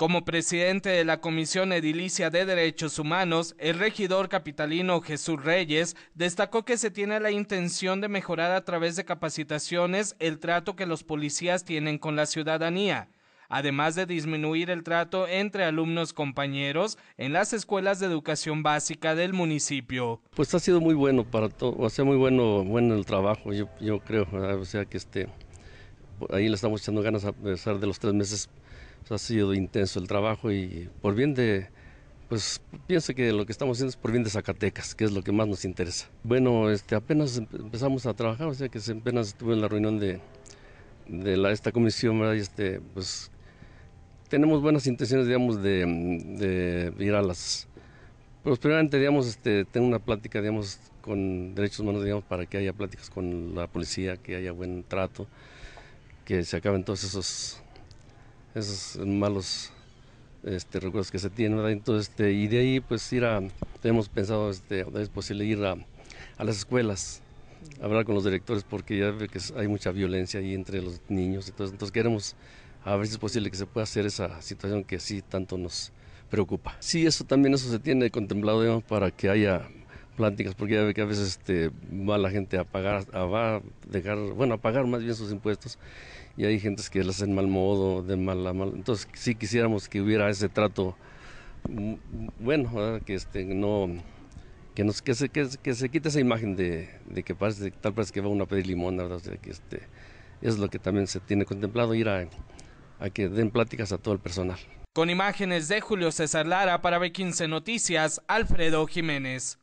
Como presidente de la Comisión Edilicia de Derechos Humanos, el regidor capitalino Jesús Reyes destacó que se tiene la intención de mejorar a través de capacitaciones el trato que los policías tienen con la ciudadanía, además de disminuir el trato entre alumnos compañeros en las escuelas de educación básica del municipio. Pues ha sido muy bueno para todo, ha sido muy bueno, bueno el trabajo, yo, creo, o sea que este, ahí le estamos echando ganas a pesar de los tres meses pues, ha sido intenso el trabajo y por bien de, pues pienso que lo que estamos haciendo es por bien de Zacatecas, que es lo que más nos interesa. Bueno, este, apenas em, empezamos a trabajar, o sea que apenas estuve en la reunión de, de la, esta comisión, ¿verdad? Y este, pues tenemos buenas intenciones, digamos, de, de ir a las... Pues primeramente, digamos, este, tengo una plática, digamos, con derechos humanos, digamos, para que haya pláticas con la policía, que haya buen trato, que se acaben todos esos esos malos este, recuerdos que se tienen, Entonces, este, y de ahí pues ir a, tenemos pensado, este, es posible ir a, las escuelas, hablar con los directores porque ya ve que hay mucha violencia ahí entre los niños, entonces, entonces queremos a ver si es posible que se pueda hacer esa situación que sí tanto nos preocupa. Sí, eso también eso se tiene contemplado para que haya pláticas, porque ya ve que a veces este, va la gente a pagar, a, va dejar, bueno, a pagar más bien sus impuestos, y hay gente que hace hacen mal modo, de mal a mal. Entonces, sí quisiéramos que hubiera ese trato, mm, bueno, que este, no, que, nos, que, se, que, se quite esa imagen de, de, que parece, tal vez que va uno a pedir limón, ¿verdad? que este, es lo que también se tiene contemplado, ir a, a que den pláticas a todo el personal. Con imágenes de Julio César Lara para B15 Noticias, Alfredo Jiménez.